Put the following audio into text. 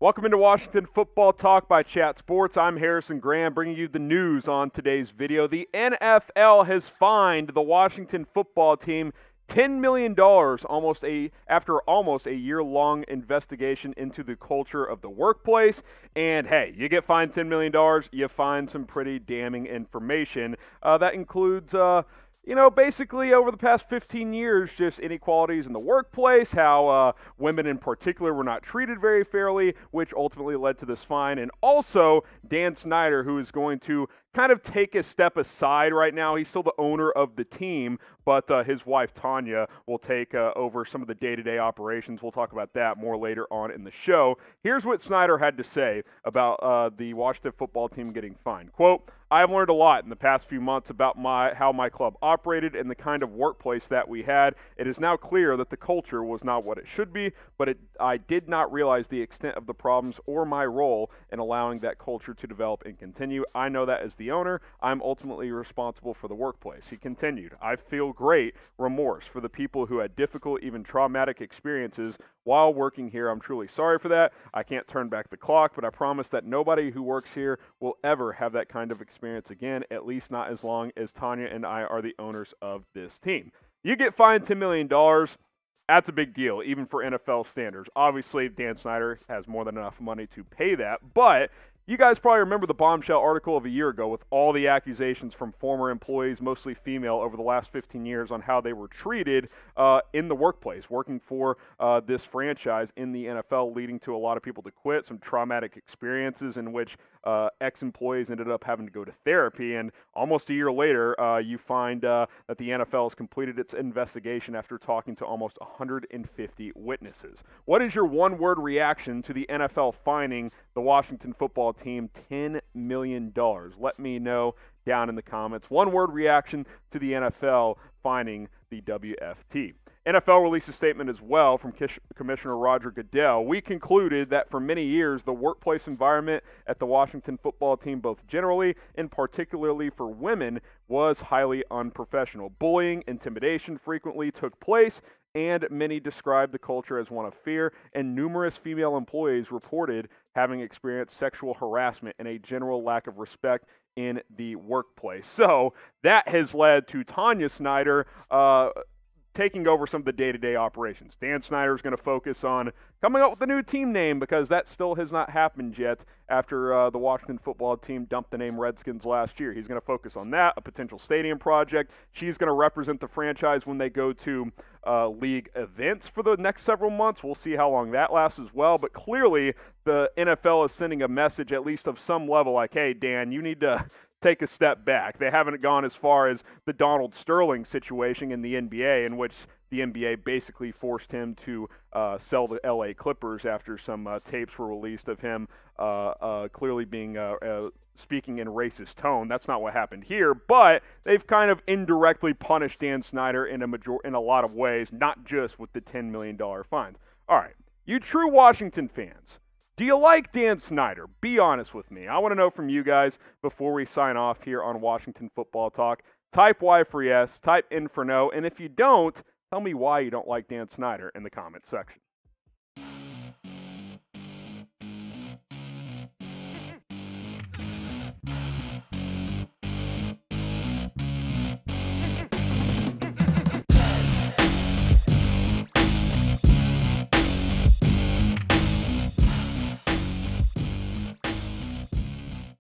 Welcome into Washington Football Talk by Chat Sports. I'm Harrison Graham bringing you the news on today's video. The NFL has fined the Washington football team $10 million almost a, after almost a year long investigation into the culture of the workplace. And hey, you get fined $10 million, you find some pretty damning information. Uh, that includes. Uh, you know, basically over the past 15 years, just inequalities in the workplace, how uh, women in particular were not treated very fairly, which ultimately led to this fine. And also, Dan Snyder, who is going to kind of take a step aside right now. He's still the owner of the team, but uh, his wife, Tanya, will take uh, over some of the day to day operations. We'll talk about that more later on in the show. Here's what Snyder had to say about uh, the Washington football team getting fined. Quote, I've learned a lot in the past few months about my how my club operated and the kind of workplace that we had. It is now clear that the culture was not what it should be, but it, I did not realize the extent of the problems or my role in allowing that culture to develop and continue. I know that is the owner. I'm ultimately responsible for the workplace. He continued, I feel great remorse for the people who had difficult, even traumatic experiences while working here. I'm truly sorry for that. I can't turn back the clock, but I promise that nobody who works here will ever have that kind of experience again, at least not as long as Tanya and I are the owners of this team. You get fined $10 million that's a big deal, even for NFL standards. Obviously, Dan Snyder has more than enough money to pay that, but you guys probably remember the bombshell article of a year ago with all the accusations from former employees, mostly female, over the last 15 years on how they were treated uh, in the workplace, working for uh, this franchise in the NFL, leading to a lot of people to quit, some traumatic experiences in which uh, ex employees ended up having to go to therapy. And almost a year later, uh, you find uh, that the NFL has completed its investigation after talking to almost 150 witnesses. What is your one word reaction to the NFL finding the Washington football team $10 million. Let me know down in the comments. One word reaction to the NFL finding the WFT. NFL released a statement as well from Kish- Commissioner Roger Goodell. We concluded that for many years, the workplace environment at the Washington football team, both generally and particularly for women, was highly unprofessional. Bullying, intimidation frequently took place, and many described the culture as one of fear, and numerous female employees reported having experienced sexual harassment and a general lack of respect in the workplace. So that has led to Tanya Snyder. Uh, taking over some of the day to day operations. Dan Snyder is going to focus on coming up with a new team name because that still has not happened yet after uh, the Washington football team dumped the name Redskins last year. He's going to focus on that, a potential stadium project. She's going to represent the franchise when they go to uh, league events for the next several months. We'll see how long that lasts as well. But clearly, the NFL is sending a message, at least of some level, like, hey, Dan, you need to take a step back. They haven't gone as far as the Donald Sterling situation in the NBA, in which the NBA basically forced him to uh, sell the LA Clippers after some uh, tapes were released of him uh, uh clearly being uh, uh, speaking in racist tone. That's not what happened here, but they've kind of indirectly punished Dan Snyder in a major in a lot of ways, not just with the ten million dollar fines. All right, you true Washington fans do you like Dan Snyder? Be honest with me. I want to know from you guys before we sign off here on Washington Football Talk. Type Y for yes, type N for no, and if you don't, tell me why you don't like Dan Snyder in the comments section.